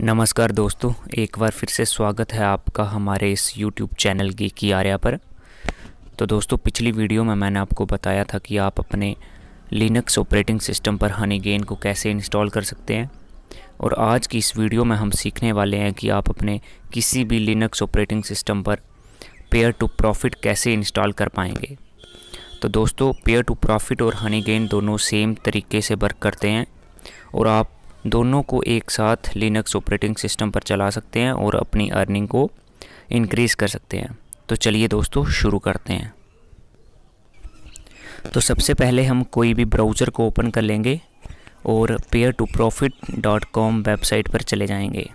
नमस्कार दोस्तों एक बार फिर से स्वागत है आपका हमारे इस YouTube चैनल की की आर्या पर तो दोस्तों पिछली वीडियो में मैंने आपको बताया था कि आप अपने लिनक्स ऑपरेटिंग सिस्टम पर हनी गेन को कैसे इंस्टॉल कर सकते हैं और आज की इस वीडियो में हम सीखने वाले हैं कि आप अपने किसी भी लिनक्स ऑपरेटिंग सिस्टम पर पेयर टू प्रॉफिट कैसे इंस्टॉल कर पाएंगे तो दोस्तों पेयर टू प्रॉफिट और हनी गेन दोनों सेम तरीके से वर्क करते हैं और आप दोनों को एक साथ लिनक्स ऑपरेटिंग सिस्टम पर चला सकते हैं और अपनी अर्निंग को इनक्रीज़ कर सकते हैं तो चलिए दोस्तों शुरू करते हैं तो सबसे पहले हम कोई भी ब्राउज़र को ओपन कर लेंगे और pair to profit dot com website पर चले जाएंगे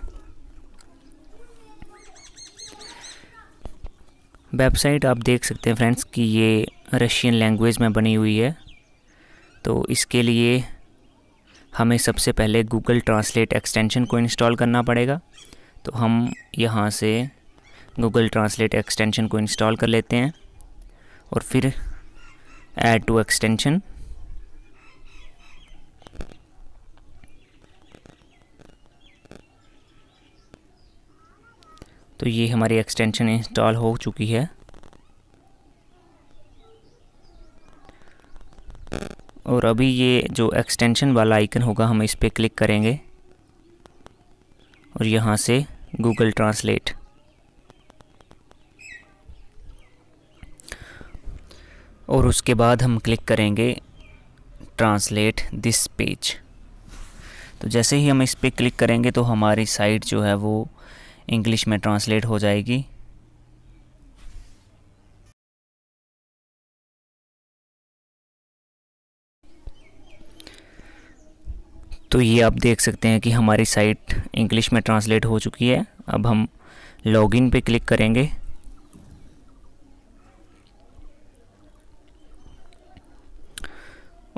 वेबसाइट आप देख सकते हैं फ्रेंड्स कि ये रशियन लैंग्वेज में बनी हुई है तो इसके लिए हमें सबसे पहले गूगल ट्रांसलेट एक्सटेंशन को इंस्टॉल करना पड़ेगा तो हम यहाँ से गूगल ट्रांसलेट एक्सटेंशन को इंस्टॉल कर लेते हैं और फिर ऐड टू एक्सटेंशन तो ये हमारी एक्सटेंशन इंस्टॉल हो चुकी है और अभी ये जो एक्सटेंशन वाला आइकन होगा हम इस पर क्लिक करेंगे और यहाँ से गूगल ट्रांसलेट और उसके बाद हम क्लिक करेंगे ट्रांसलेट दिस पेज तो जैसे ही हम इस पर क्लिक करेंगे तो हमारी साइट जो है वो इंग्लिश में ट्रांसलेट हो जाएगी तो ये आप देख सकते हैं कि हमारी साइट इंग्लिश में ट्रांसलेट हो चुकी है अब हम लॉगिन पे क्लिक करेंगे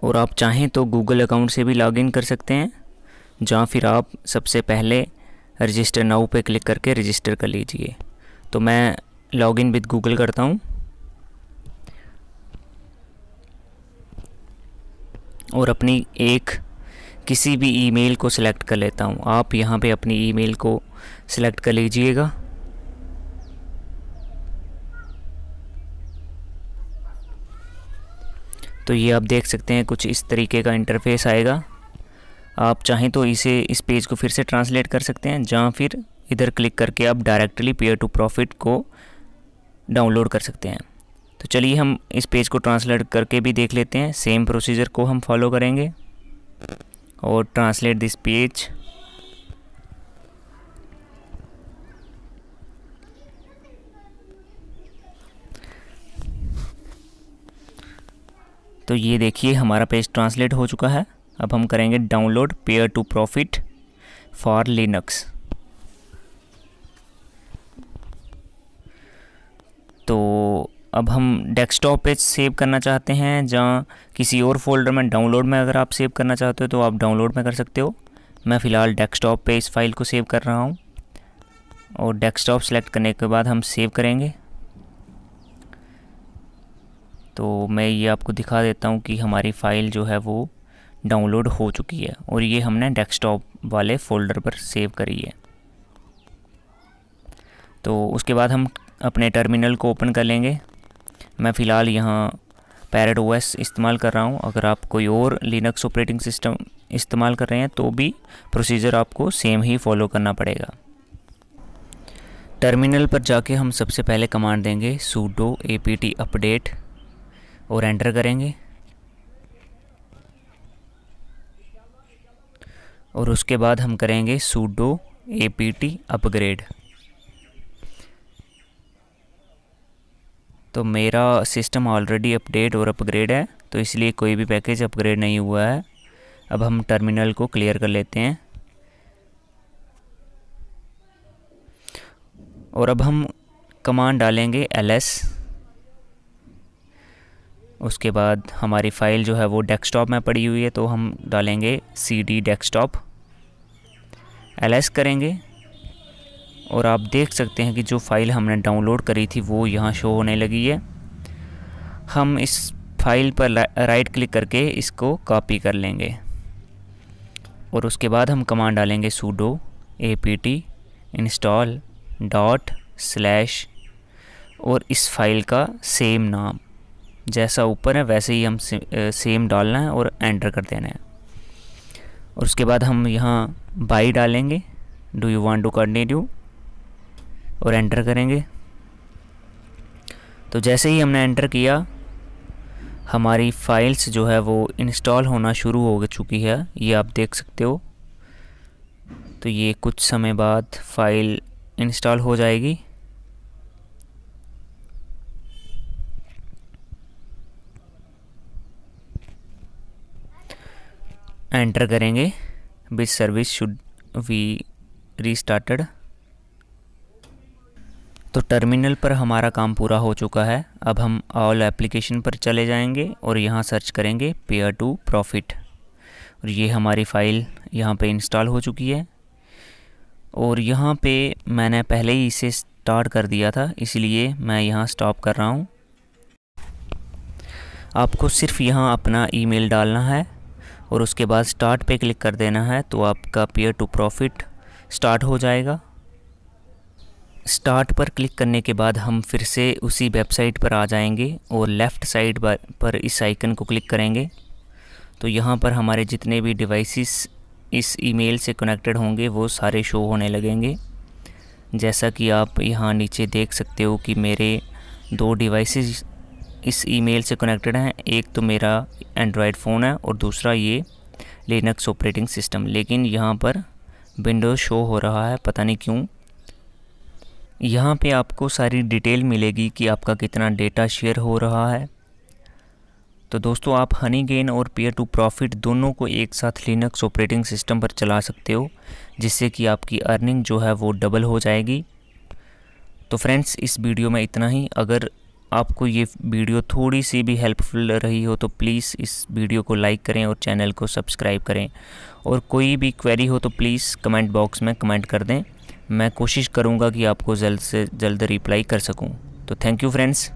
और आप चाहें तो गूगल अकाउंट से भी लॉगिन कर सकते हैं जहाँ फिर आप सबसे पहले रजिस्टर नाउ पे क्लिक करके रजिस्टर कर लीजिए तो मैं लॉगिन विद गूगल करता हूँ और अपनी एक किसी भी ईमेल को सिलेक्ट कर लेता हूँ आप यहाँ पे अपनी ईमेल को सिलेक्ट कर लीजिएगा तो ये आप देख सकते हैं कुछ इस तरीके का इंटरफेस आएगा आप चाहें तो इसे इस पेज को फिर से ट्रांसलेट कर सकते हैं जहाँ फिर इधर क्लिक करके आप डायरेक्टली पेयर टू प्रॉफिट को डाउनलोड कर सकते हैं तो चलिए हम इस पेज को ट्रांसलेट करके भी देख लेते हैं सेम प्रोसीजर को हम फॉलो करेंगे और ट्रांसलेट दिस पेज तो ये देखिए हमारा पेज ट्रांसलेट हो चुका है अब हम करेंगे download pair to profit for Linux तो अब हम डेस्कटॉप पे सेव करना चाहते हैं जहाँ किसी और फोल्डर में डाउनलोड में अगर आप सेव करना चाहते हो तो आप डाउनलोड में कर सकते हो मैं फ़िलहाल डेस्कटॉप पे इस फाइल को सेव कर रहा हूँ और डेस्कटॉप सेलेक्ट करने के बाद हम सेव करेंगे तो मैं ये आपको दिखा देता हूँ कि हमारी फ़ाइल जो है वो डाउनलोड हो चुकी है और ये हमने डेस्कटॉप वाले फ़ोल्डर पर सेव करी है तो उसके बाद हम अपने टर्मिनल को ओपन कर लेंगे मैं फ़िलहाल यहाँ पैरट ओ इस्तेमाल कर रहा हूँ अगर आप कोई और लिनक्स ऑपरेटिंग सिस्टम इस्तेमाल कर रहे हैं तो भी प्रोसीजर आपको सेम ही फॉलो करना पड़ेगा टर्मिनल पर जाके हम सबसे पहले कमांड देंगे सूडो ए अपडेट और एंटर करेंगे और उसके बाद हम करेंगे सूडो ए अपग्रेड तो मेरा सिस्टम ऑलरेडी अपडेट और अपग्रेड है तो इसलिए कोई भी पैकेज अपग्रेड नहीं हुआ है अब हम टर्मिनल को क्लियर कर लेते हैं और अब हम कमांड डालेंगे एल उसके बाद हमारी फ़ाइल जो है वो डेस्कटॉप में पड़ी हुई है तो हम डालेंगे सी डी डेस्कटॉप एल करेंगे और आप देख सकते हैं कि जो फ़ाइल हमने डाउनलोड करी थी वो यहाँ शो होने लगी है हम इस फाइल पर राइट क्लिक करके इसको कॉपी कर लेंगे और उसके बाद हम कमांड डालेंगे sudo A P T install dot slash और इस फाइल का सेम नाम जैसा ऊपर है वैसे ही हम सेम डालना है और एंटर कर देना है और उसके बाद हम यहाँ बाई डालेंगे do you want to continue और एंटर करेंगे तो जैसे ही हमने एंटर किया हमारी फाइल्स जो है वो इंस्टॉल होना शुरू हो चुकी है ये आप देख सकते हो तो ये कुछ समय बाद फाइल इंस्टॉल हो जाएगी एंटर करेंगे which service should we restarted तो टर्मिनल पर हमारा काम पूरा हो चुका है अब हम ऑल एप्लीकेशन पर चले जाएंगे और यहाँ सर्च करेंगे पेयर टू प्रॉफिट और ये हमारी फ़ाइल यहाँ पे इंस्टॉल हो चुकी है और यहाँ पे मैंने पहले ही इसे स्टार्ट कर दिया था इसलिए मैं यहाँ स्टॉप कर रहा हूँ आपको सिर्फ यहाँ अपना ईमेल डालना है और उसके बाद स्टार्ट पे क्लिक कर देना है तो आपका पेयर टू प्रॉफिट स्टार्ट हो जाएगा स्टार्ट पर क्लिक करने के बाद हम फिर से उसी वेबसाइट पर आ जाएंगे और लेफ़्ट साइड पर इस आइकन को क्लिक करेंगे तो यहाँ पर हमारे जितने भी डिवाइसेस इस ईमेल से कनेक्टेड होंगे वो सारे शो होने लगेंगे जैसा कि आप यहाँ नीचे देख सकते हो कि मेरे दो डिवाइसेस इस ईमेल से कनेक्टेड हैं एक तो मेरा एंड्रॉयड फ़ोन है और दूसरा ये लिनक्स ऑपरेटिंग सिस्टम लेकिन यहाँ पर विंडोज़ शो हो रहा है पता नहीं क्यों यहाँ पे आपको सारी डिटेल मिलेगी कि आपका कितना डेटा शेयर हो रहा है तो दोस्तों आप हनी गेन और पेयर टू प्रॉफिट दोनों को एक साथ लिनक्स ऑपरेटिंग सिस्टम पर चला सकते हो जिससे कि आपकी अर्निंग जो है वो डबल हो जाएगी तो फ्रेंड्स इस वीडियो में इतना ही अगर आपको ये वीडियो थोड़ी सी भी हेल्पफुल रही हो तो प्लीज़ इस वीडियो को लाइक करें और चैनल को सब्सक्राइब करें और कोई भी क्वेरी हो तो प्लीज़ कमेंट बॉक्स में कमेंट कर दें मैं कोशिश करूँगा कि आपको जल्द से जल्द रिप्लाई कर सकूँ तो थैंक यू फ्रेंड्स